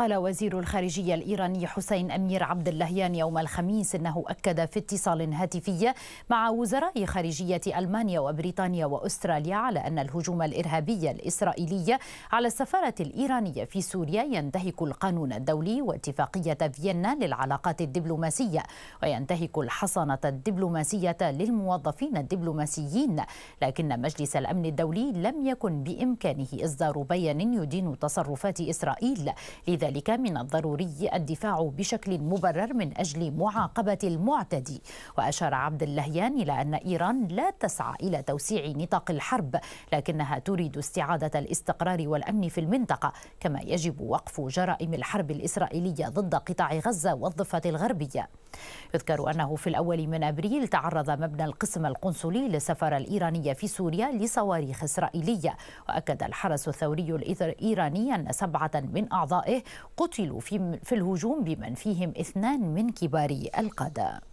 قال وزير الخارجية الإيراني حسين أمير عبد اللهيان يوم الخميس إنه أكد في اتصال هاتفي مع وزراء خارجية ألمانيا وبريطانيا وأستراليا على أن الهجوم الإرهابي الإسرائيلي على السفارة الإيرانية في سوريا ينتهك القانون الدولي واتفاقية فيينا للعلاقات الدبلوماسية وينتهك الحصنة الدبلوماسية للموظفين الدبلوماسيين لكن مجلس الأمن الدولي لم يكن بإمكانه إصدار بيان يدين تصرفات إسرائيل لذا ذلك من الضروري الدفاع بشكل مبرر من أجل معاقبة المعتدي وأشار عبد اللهيان إلى أن إيران لا تسعى إلى توسيع نطاق الحرب لكنها تريد استعادة الاستقرار والأمن في المنطقة كما يجب وقف جرائم الحرب الإسرائيلية ضد قطاع غزة والضفة الغربية يذكر أنه في الأول من أبريل تعرض مبنى القسم القنصلي للسفارة الإيرانية في سوريا لصواريخ إسرائيلية وأكد الحرس الثوري الإيراني أن سبعة من أعضائه قتلوا في الهجوم بمن فيهم اثنان من كبار القادة